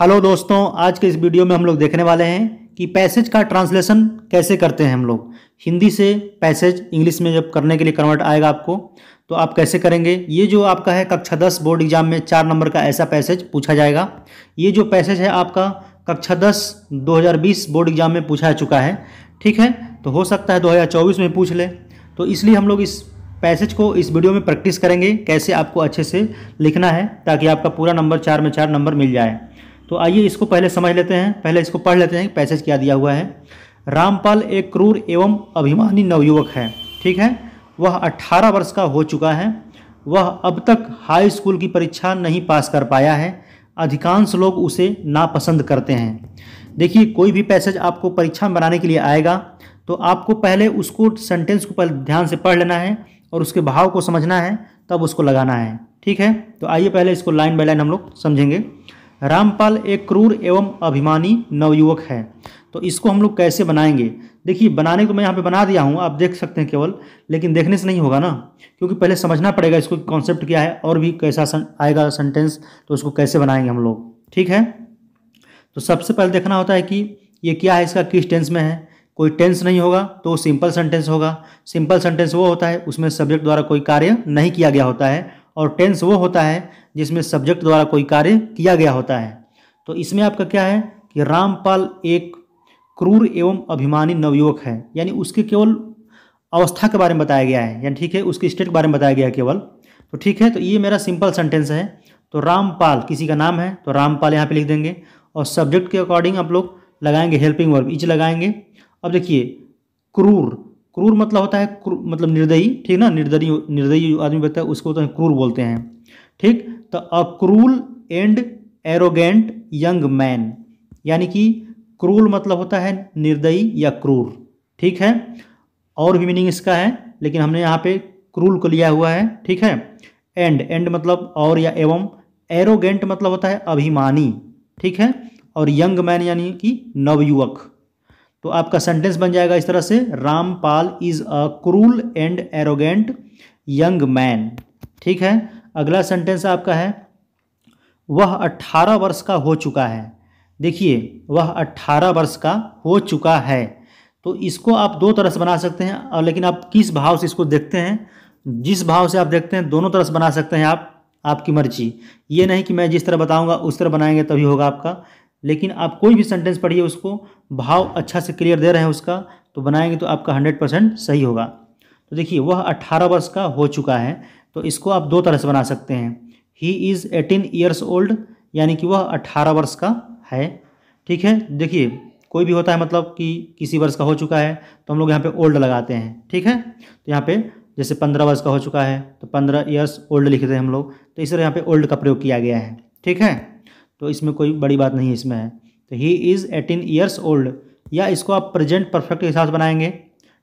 hello दोस्तों आज के इस वीडियो में हम लोग देखने वाले हैं कि पैसेज का ट्रांसलेशन कैसे करते हैं हम लोग हिंदी से पैसेज इंग्लिश में जब करने के लिए कन्वर्ट आएगा आपको तो आप कैसे करेंगे ये जो आपका है कक्षा दस बोर्ड एग्जाम में चार नंबर का ऐसा पैसेज पूछा जाएगा ये जो पैसेज है आपका कक्षा दस दो बोर्ड एग्जाम में पूछा चुका है ठीक है तो हो सकता है दो में पूछ ले तो इसलिए हम लोग इस पैसेज को इस वीडियो में प्रैक्टिस करेंगे कैसे आपको अच्छे से लिखना है ताकि आपका पूरा नंबर चार में चार नंबर मिल जाए तो आइए इसको पहले समझ लेते हैं पहले इसको पढ़ लेते हैं पैसेज क्या दिया हुआ है रामपाल एक क्रूर एवं अभिमानी नवयुवक है ठीक है वह 18 वर्ष का हो चुका है वह अब तक हाई स्कूल की परीक्षा नहीं पास कर पाया है अधिकांश लोग उसे नापसंद करते हैं देखिए कोई भी पैसेज आपको परीक्षा में बनाने के लिए आएगा तो आपको पहले उसको सेंटेंस को पहले ध्यान से पढ़ लेना है और उसके भाव को समझना है तब उसको लगाना है ठीक है तो आइए पहले इसको लाइन बाय लाइन हम लोग समझेंगे रामपाल एक क्रूर एवं अभिमानी नवयुवक है तो इसको हम लोग कैसे बनाएंगे देखिए बनाने को मैं यहाँ पे बना दिया हूँ आप देख सकते हैं केवल लेकिन देखने से नहीं होगा ना क्योंकि पहले समझना पड़ेगा इसको कॉन्सेप्ट क्या है और भी कैसा सं, आएगा सेंटेंस तो उसको कैसे बनाएंगे हम लोग ठीक है तो सबसे पहले देखना होता है कि ये क्या है इसका किस टेंस में है कोई टेंस नहीं होगा तो वो सिंपल सेंटेंस होगा सिंपल सेंटेंस वो होता है उसमें सब्जेक्ट द्वारा कोई कार्य नहीं किया गया होता है और टेंस वो होता है जिसमें सब्जेक्ट द्वारा कोई कार्य किया गया होता है तो इसमें आपका क्या है कि रामपाल एक क्रूर एवं अभिमानी नवयुवक है यानी उसके केवल अवस्था के बारे में बताया गया है यानी ठीक है उसके स्टेट के बारे में बताया गया है केवल तो ठीक है तो ये मेरा सिंपल सेंटेंस है तो रामपाल किसी का नाम है तो रामपाल यहाँ पे लिख देंगे और सब्जेक्ट के अकॉर्डिंग आप लोग लगाएंगे हेल्पिंग वर्ब इच लगाएंगे अब देखिए क्रूर क्रूर मतलब होता है मतलब निर्दयी ठीक ना निर्दयी निर्दयी आदमी बताता है उसको होता तो है क्रूर बोलते हैं ठीक तो a cruel and arrogant young man यानी कि क्रूल मतलब होता है निर्दयी या क्रूर ठीक है और भी मीनिंग इसका है लेकिन हमने यहाँ पे क्रूल को लिया हुआ है ठीक है एंड एंड मतलब और या एवं एरोगेंट मतलब होता है अभिमानी ठीक है और यंग मैन यानी कि नवयुवक तो आपका सेंटेंस बन जाएगा इस तरह से Rampal is a cruel and arrogant young man ठीक है अगला सेंटेंस आपका है वह 18 वर्ष का हो चुका है देखिए वह 18 वर्ष का हो चुका है तो इसको आप दो तरह से बना सकते हैं और लेकिन आप किस भाव से इसको देखते हैं जिस भाव से आप देखते हैं दोनों तरह से बना सकते हैं आप आपकी मर्जी ये नहीं कि मैं जिस तरह बताऊंगा उस तरह बनाएंगे तभी होगा आपका लेकिन आप कोई भी सेंटेंस पढ़िए उसको भाव अच्छा से क्लियर दे रहे हैं उसका तो बनाएंगे तो आपका हंड्रेड परसेंट सही होगा तो देखिए वह अट्ठारह वर्ष का हो चुका है तो इसको आप दो तरह से बना सकते हैं he is eighteen years old यानी कि वह अट्ठारह वर्ष का है ठीक है देखिए कोई भी होता है मतलब कि किसी वर्ष का हो चुका है तो हम लोग यहाँ पे ओल्ड लगाते हैं ठीक है तो यहाँ पे जैसे पंद्रह वर्ष का हो चुका है तो पंद्रह ईयर्स ओल्ड लिखते हैं हम लोग तो इस तरह यहाँ पे ओल्ड का प्रयोग किया गया है ठीक है तो इसमें कोई बड़ी बात नहीं इसमें है तो he is eighteen years old या इसको आप प्रेजेंट परफेक्ट के साथ बनाएंगे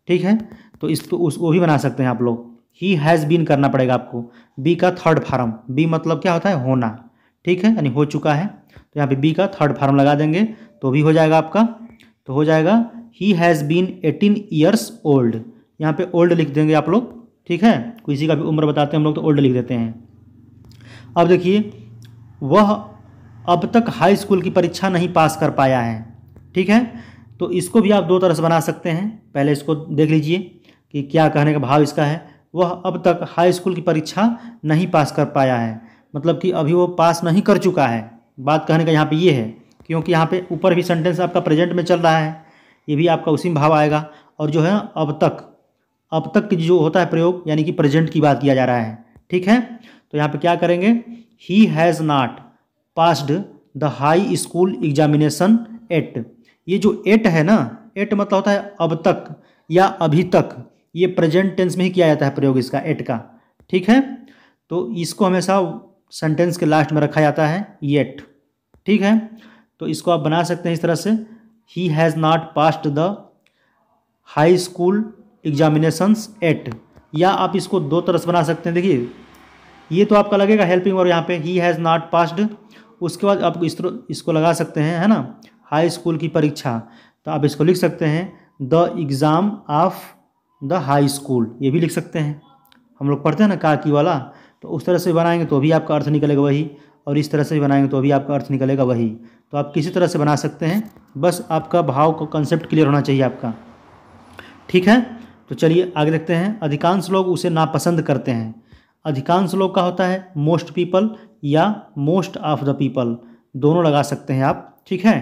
ठीक है तो इसको उस वो भी बना सकते हैं आप लोग ही हैज़ बीन करना पड़ेगा आपको बी का थर्ड फार्म बी मतलब क्या होता है होना ठीक है यानी हो चुका है तो यहाँ पे बी का थर्ड फार्म लगा देंगे तो भी हो जाएगा आपका तो हो जाएगा he has been eighteen years old यहाँ पे ओल्ड लिख देंगे आप लोग ठीक है किसी का भी उम्र बताते हैं हम लोग तो ओल्ड लिख देते हैं अब देखिए वह अब तक हाई स्कूल की परीक्षा नहीं पास कर पाया है ठीक है तो इसको भी आप दो तरह से बना सकते हैं पहले इसको देख लीजिए कि क्या कहने का भाव इसका है वह अब तक हाई स्कूल की परीक्षा नहीं पास कर पाया है मतलब कि अभी वो पास नहीं कर चुका है बात कहने का यहाँ पे ये है क्योंकि यहाँ पे ऊपर भी सेंटेंस आपका प्रेजेंट में चल रहा है ये भी आपका उसी में भाव आएगा और जो है अब तक अब तक जो होता है प्रयोग यानी कि प्रेजेंट की बात किया जा रहा है ठीक है तो यहाँ पे क्या करेंगे he has not passed the high school examination at ये जो एट है ना एट मतलब होता है अब तक या अभी तक ये प्रेजेंट टेंस में ही किया जाता है प्रयोग इसका एट का ठीक है तो इसको हमेशा सेंटेंस के लास्ट में रखा जाता है येट ठीक है तो इसको आप बना सकते हैं इस तरह से he has not passed the high school examinations at या आप इसको दो तरह से बना सकते हैं देखिए ये तो आपका लगेगा हेल्पिंग और यहाँ पे ही हैज़ नॉट पास्ड उसके बाद आप इसको इसको लगा सकते हैं है ना हाई स्कूल की परीक्षा तो आप इसको लिख सकते हैं the exam of the high school ये भी लिख सकते हैं हम लोग पढ़ते हैं ना काकी वाला तो उस तरह से बनाएंगे तो भी आपका अर्थ निकलेगा वही और इस तरह से भी बनाएंगे तो भी आपका अर्थ निकलेगा वही तो आप किसी तरह से बना सकते हैं बस आपका भाव का कंसेप्ट क्लियर होना चाहिए आपका ठीक है तो चलिए आगे देखते हैं अधिकांश लोग उसे नापसंद करते हैं अधिकांश लोग का होता है मोस्ट पीपल या मोस्ट ऑफ द पीपल दोनों लगा सकते हैं आप ठीक है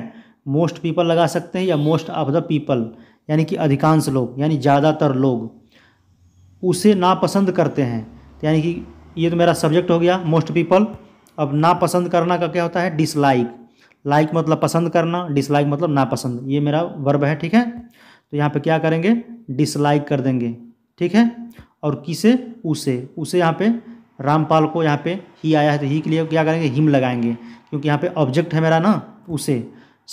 मोस्ट पीपल लगा सकते हैं या मोस्ट ऑफ द पीपल यानी कि अधिकांश लोग यानी ज़्यादातर लोग उसे नापसंद करते हैं यानी कि ये तो मेरा सब्जेक्ट हो गया मोस्ट पीपल अब नापसंद करना का क्या होता है डिसलाइक लाइक मतलब पसंद करना डिसलाइक मतलब नापसंद ये मेरा वर्ब है ठीक है तो यहाँ पे क्या करेंगे डिसलाइक कर देंगे ठीक है और किसे उसे उसे यहाँ पे रामपाल को यहाँ पे ही आया है तो ही के लिए क्या करेंगे हिम लगाएंगे क्योंकि यहाँ पे ऑब्जेक्ट है मेरा ना उसे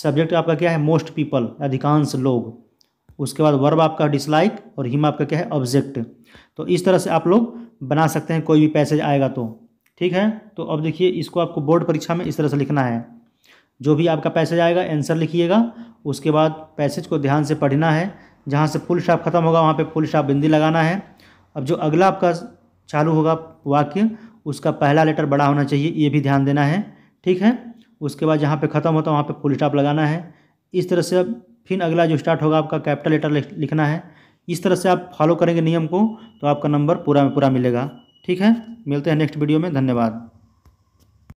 सब्जेक्ट आपका क्या है मोस्ट पीपल अधिकांश लोग उसके बाद वर्ब आपका डिसलाइक और हिम आपका क्या है ऑब्जेक्ट तो इस तरह से आप लोग बना सकते हैं कोई भी पैसेज आएगा तो ठीक है तो अब देखिए इसको आपको बोर्ड परीक्षा में इस तरह से लिखना है जो भी आपका पैसेज आएगा आंसर लिखिएगा उसके बाद पैसेज को ध्यान से पढ़ना है जहाँ से फुल स्टाफ खत्म होगा वहाँ पे फुल स्टाफ बिंदी लगाना है अब जो अगला आपका चालू होगा वाक्य उसका पहला लेटर बड़ा होना चाहिए ये भी ध्यान देना है ठीक है उसके बाद जहाँ पे ख़त्म होता है वहाँ पे फुल स्टॉप लगाना है इस तरह से अब फिर अगला जो स्टार्ट होगा आपका कैपिटल लेटर लिखना है इस तरह से आप फॉलो करेंगे नियम को तो आपका नंबर पूरा में पूरा मिलेगा ठीक है मिलते हैं नेक्स्ट वीडियो में धन्यवाद